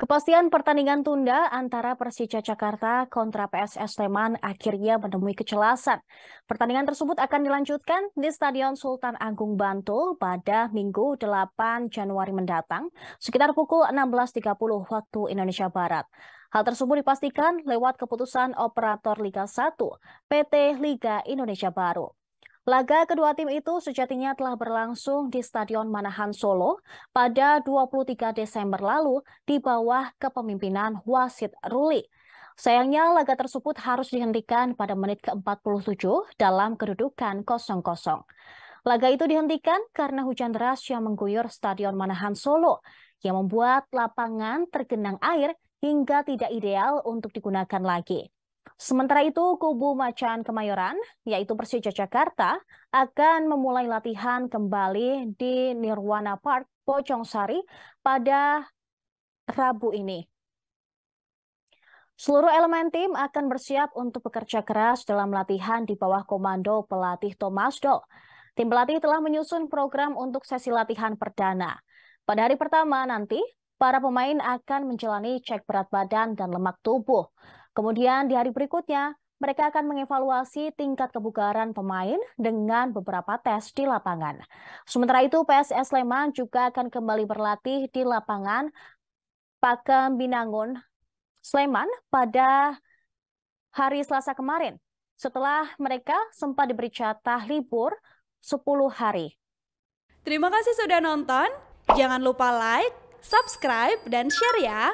Kepastian pertandingan tunda antara Persija Jakarta kontra PSS Sleman akhirnya menemui kejelasan. Pertandingan tersebut akan dilanjutkan di Stadion Sultan Agung Bantul pada Minggu 8 Januari mendatang, sekitar pukul 16.30 waktu Indonesia Barat. Hal tersebut dipastikan lewat keputusan operator Liga 1, PT Liga Indonesia Baru. Laga kedua tim itu sejatinya telah berlangsung di Stadion Manahan Solo pada 23 Desember lalu di bawah kepemimpinan Wasit Ruli. Sayangnya laga tersebut harus dihentikan pada menit ke-47 dalam kedudukan 0-0. Laga itu dihentikan karena hujan deras yang mengguyur Stadion Manahan Solo yang membuat lapangan tergenang air hingga tidak ideal untuk digunakan lagi. Sementara itu, kubu Macan Kemayoran, yaitu Persija Jakarta, akan memulai latihan kembali di Nirwana Park, Pocong Sari, pada Rabu ini. Seluruh elemen tim akan bersiap untuk bekerja keras dalam latihan di bawah komando pelatih Thomas Doll. Tim pelatih telah menyusun program untuk sesi latihan perdana. Pada hari pertama nanti, para pemain akan menjalani cek berat badan dan lemak tubuh. Kemudian di hari berikutnya, mereka akan mengevaluasi tingkat kebugaran pemain dengan beberapa tes di lapangan. Sementara itu, PSS Sleman juga akan kembali berlatih di lapangan Pakem Binangun Sleman pada hari Selasa kemarin. Setelah mereka sempat diberi jatah libur 10 hari. Terima kasih sudah nonton. Jangan lupa like, subscribe, dan share ya.